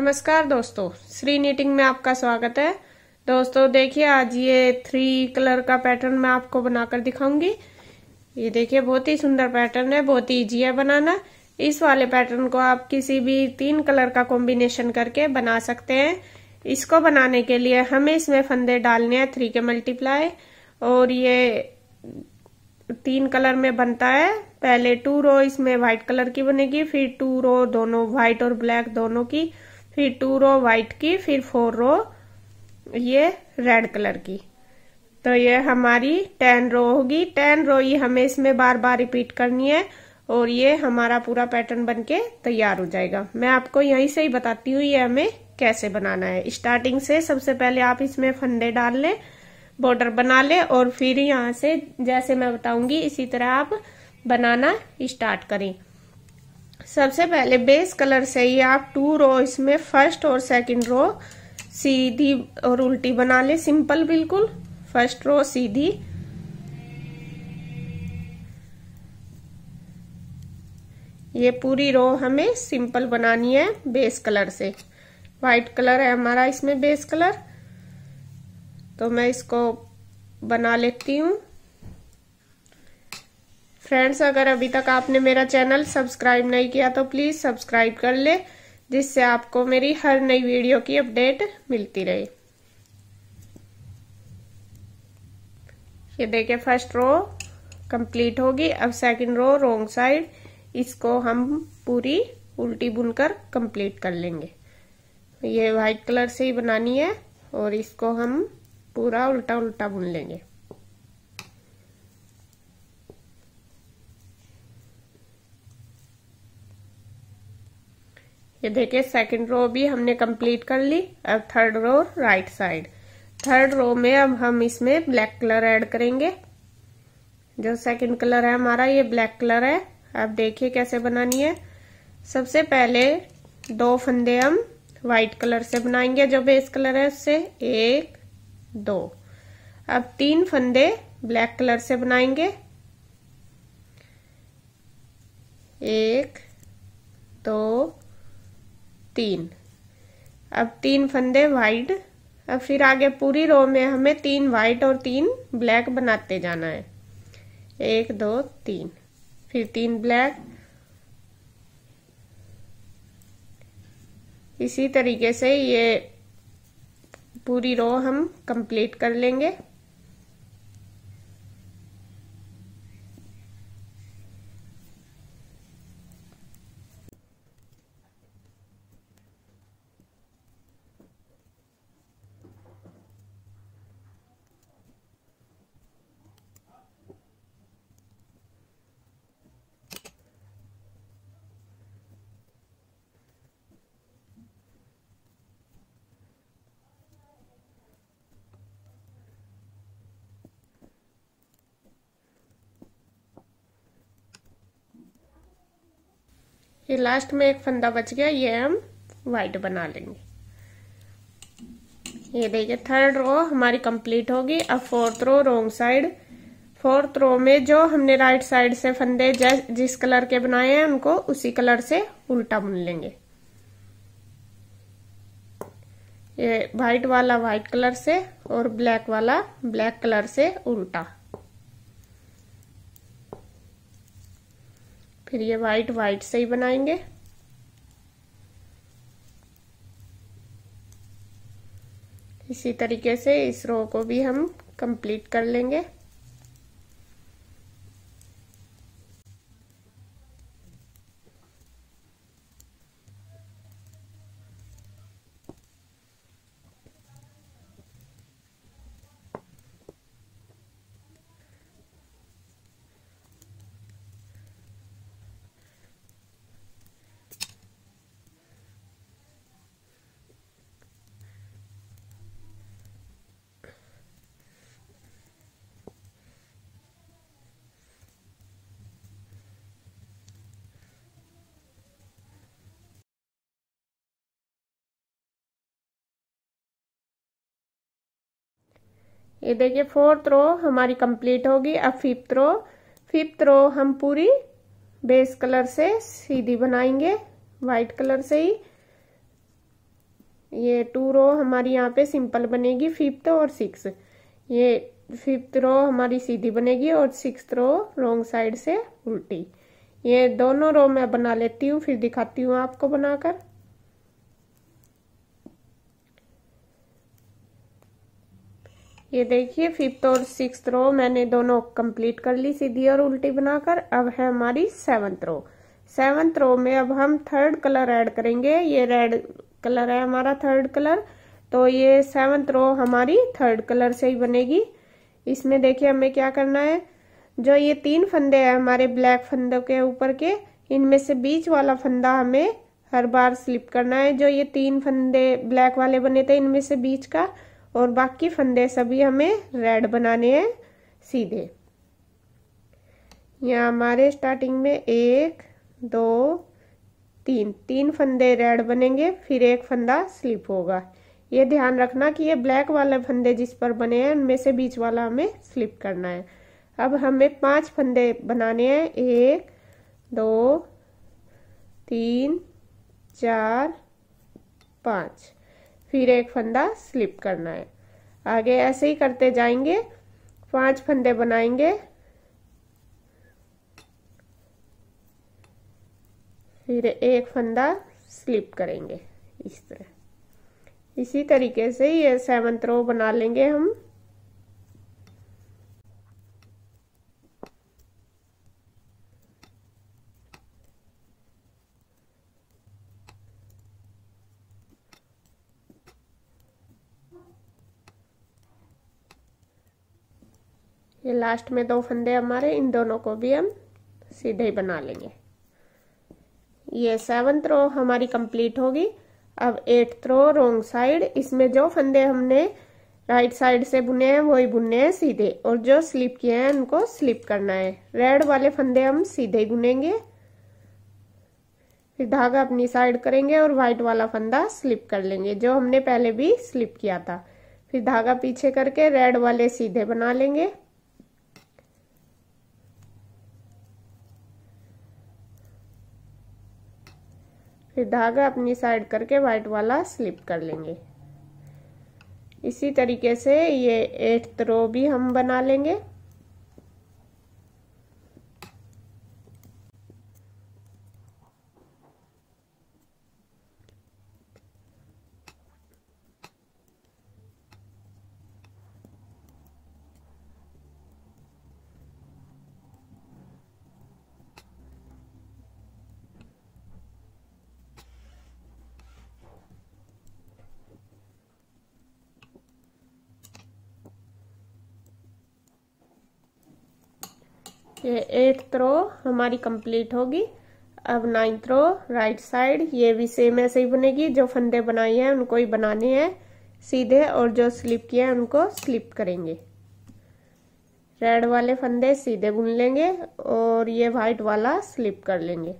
नमस्कार दोस्तों श्री नीटिंग में आपका स्वागत है दोस्तों देखिए आज ये थ्री कलर का पैटर्न मैं आपको बनाकर दिखाऊंगी ये देखिए बहुत ही सुंदर पैटर्न है बहुत ही इजी है बनाना इस वाले पैटर्न को आप किसी भी तीन कलर का कॉम्बिनेशन करके बना सकते हैं इसको बनाने के लिए हमें इसमें फंदे डालने हैं थ्री के मल्टीप्लाई और ये तीन कलर में बनता है पहले टू रो इसमें व्हाइट कलर की बनेगी फिर टू रो दोनों व्हाइट और ब्लैक दोनों की फिर टू रो वाइट की फिर फोर रो ये रेड कलर की तो ये हमारी टेन रो होगी टेन रो ये हमें इसमें बार बार रिपीट करनी है और ये हमारा पूरा पैटर्न बनके तैयार हो जाएगा मैं आपको यहीं से ही बताती हूँ ये हमें कैसे बनाना है स्टार्टिंग से सबसे पहले आप इसमें फंदे डाल लें बॉर्डर बना लें और फिर यहाँ से जैसे मैं बताऊंगी इसी तरह आप बनाना स्टार्ट करें सबसे पहले बेस कलर से ही आप टू रो इसमें फर्स्ट और सेकंड रो सीधी और उल्टी बना ले सिंपल बिल्कुल फर्स्ट रो सीधी ये पूरी रो हमें सिंपल बनानी है बेस कलर से वाइट कलर है हमारा इसमें बेस कलर तो मैं इसको बना लेती हूं फ्रेंड्स अगर अभी तक आपने मेरा चैनल सब्सक्राइब नहीं किया तो प्लीज सब्सक्राइब कर ले जिससे आपको मेरी हर नई वीडियो की अपडेट मिलती रहे ये देखे फर्स्ट रो कंप्लीट होगी अब सेकंड रो रोंग साइड इसको हम पूरी उल्टी बुनकर कंप्लीट कर लेंगे ये व्हाइट कलर से ही बनानी है और इसको हम पूरा उल्टा उल्टा बुन लेंगे ये देखिए सेकंड रो भी हमने कंप्लीट कर ली अब third row right side third row में अब हम इसमें ब्लैक कलर ऐड करेंगे जो सेकंड कलर है हमारा ये ब्लैक कलर है अब देखिए कैसे बनानी है सबसे पहले दो फंदे हम व्हाइट कलर से बनाएंगे जो बेस कलर है उससे एक दो अब तीन फंदे ब्लैक कलर से बनाएंगे एक दो तीन अब तीन फंदे वाइड अब फिर आगे पूरी रो में हमें तीन वाइट और तीन ब्लैक बनाते जाना है एक दो तीन फिर तीन ब्लैक इसी तरीके से ये पूरी रो हम कंप्लीट कर लेंगे ये लास्ट में एक फंदा बच गया ये हम वाइट बना लेंगे ये देखिए थर्ड रो हमारी कंप्लीट होगी अब fourth row wrong side fourth row में जो हमने राइट साइड से फंदे जिस कलर के बनाए हैं उनको उसी कलर से उल्टा बुन लेंगे ये व्हाइट वाला व्हाइट कलर से और ब्लैक वाला ब्लैक कलर से उल्टा फिर ये व्हाइट व्हाइट से ही बनाएंगे इसी तरीके से इस रो को भी हम कंप्लीट कर लेंगे ये देखिए फोर्थ रो हमारी कंप्लीट होगी अब फिफ्थ रो फिफ्थ रो हम पूरी बेस कलर से सीधी बनाएंगे वाइट कलर से ही ये टू रो हमारी यहाँ पे सिंपल बनेगी फिफ्थ और सिक्स ये फिफ्थ रो हमारी सीधी बनेगी और सिक्स रो रोंग साइड से उल्टी ये दोनों रो मैं बना लेती हूँ फिर दिखाती हूँ आपको बनाकर ये देखिए फिफ्थ और सिक्स रो मैंने दोनों कंप्लीट कर ली सीधी और उल्टी बनाकर अब है हमारी सेवंथ रो सेवंथ रो में अब हम थर्ड कलर ऐड करेंगे ये रेड कलर है हमारा थर्ड कलर तो ये सेवंथ रो हमारी थर्ड कलर से ही बनेगी इसमें देखिए हमें क्या करना है जो ये तीन फंदे हैं हमारे ब्लैक फंदों के ऊपर के इनमें से बीच वाला फंदा हमें हर बार स्लिप करना है जो ये तीन फंदे ब्लैक वाले बने थे इनमें से बीच का और बाकी फंदे सभी हमें रेड बनाने हैं सीधे यहाँ हमारे स्टार्टिंग में एक दो तीन तीन फंदे रेड बनेंगे फिर एक फंदा स्लिप होगा ये ध्यान रखना कि ये ब्लैक वाले फंदे जिस पर बने हैं उनमें से बीच वाला हमें स्लिप करना है अब हमें पांच फंदे बनाने हैं एक दो तीन चार पाँच फिर एक फंदा स्लिप करना है आगे ऐसे ही करते जाएंगे पांच फंदे बनाएंगे फिर एक फंदा स्लिप करेंगे इस तरह इसी तरीके से ये सेवन रो बना लेंगे हम ये लास्ट में दो फंदे हमारे इन दोनों को भी हम सीधे ही बना लेंगे ये सेवन्थ रो हमारी कंप्लीट होगी अब एट्थ रो रोंग साइड इसमें जो फंदे हमने राइट साइड से बुने हैं वही बुने हैं सीधे और जो स्लिप किए हैं उनको स्लिप करना है रेड वाले फंदे हम सीधे बुनेंगे फिर धागा अपनी साइड करेंगे और वाइट वाला फंदा स्लिप कर लेंगे जो हमने पहले भी स्लिप किया था फिर धागा पीछे करके रेड वाले सीधे बना लेंगे फिर धागा अपनी साइड करके वाइट वाला स्लिप कर लेंगे इसी तरीके से ये एट्थ रो भी हम बना लेंगे ये एट रो हमारी कंप्लीट होगी अब नाइन्थ रो राइट साइड ये भी सेम ऐसे ही बनेगी जो फंदे बनाए हैं उनको ही बनाने हैं सीधे और जो स्लिप किए हैं उनको स्लिप करेंगे रेड वाले फंदे सीधे बुन लेंगे और ये वाइट वाला स्लिप कर लेंगे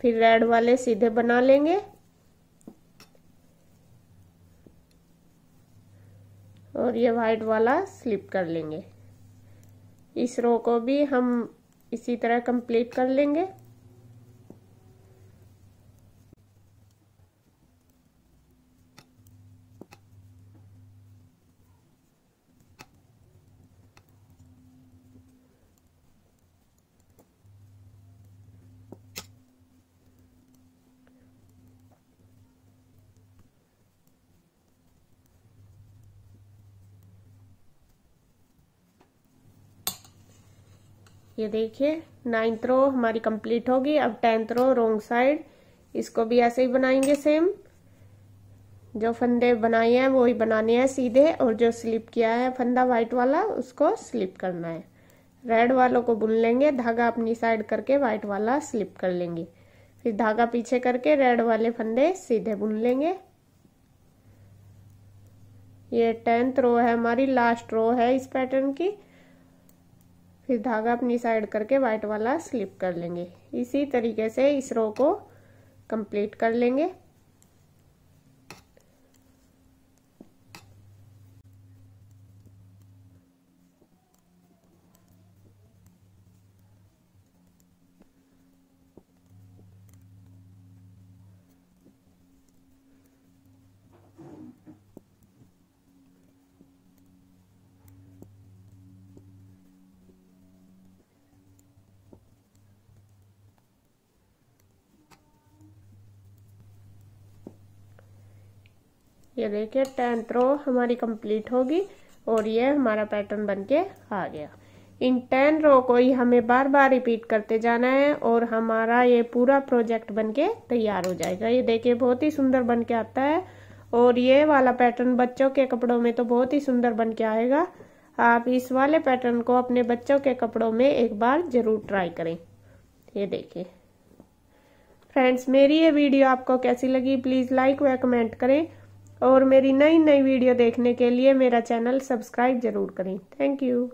फिर रेड वाले सीधे बना लेंगे और ये वाइट वाला स्लिप कर लेंगे इस रो को भी हम इसी तरह कंप्लीट कर लेंगे ये देखिए नाइन्थ रो हमारी कंप्लीट होगी अब टेंथ रो रोंग साइड इसको भी ऐसे ही बनाएंगे सेम जो फंदे बनाए हैं वो ही बनाने हैं सीधे और जो स्लिप किया है फंदा वाइट वाला उसको स्लिप करना है रेड वालों को बुन लेंगे धागा अपनी साइड करके वाइट वाला स्लिप कर लेंगे फिर धागा पीछे करके रेड वाले फंदे सीधे बुन लेंगे ये टेंथ रो है हमारी लास्ट रो है इस पैटर्न की फिर धागा अपनी साइड करके वाइट वाला स्लिप कर लेंगे इसी तरीके से इस रो को कंप्लीट कर लेंगे ये देखिए टेंथ रो हमारी कंप्लीट होगी और ये हमारा पैटर्न बन के आ गया इन टेन रो को ही हमें बार बार रिपीट करते जाना है और हमारा ये पूरा प्रोजेक्ट बन के तैयार हो जाएगा ये देखिए बहुत ही सुंदर बन के आता है और ये वाला पैटर्न बच्चों के कपड़ों में तो बहुत ही सुंदर बन के आएगा आप इस वाले पैटर्न को अपने बच्चों के कपड़ों में एक बार जरूर ट्राई करें ये देखिए फ्रेंड्स मेरी ये वीडियो आपको कैसी लगी प्लीज़ लाइक व कमेंट करें और मेरी नई नई वीडियो देखने के लिए मेरा चैनल सब्सक्राइब ज़रूर करें थैंक यू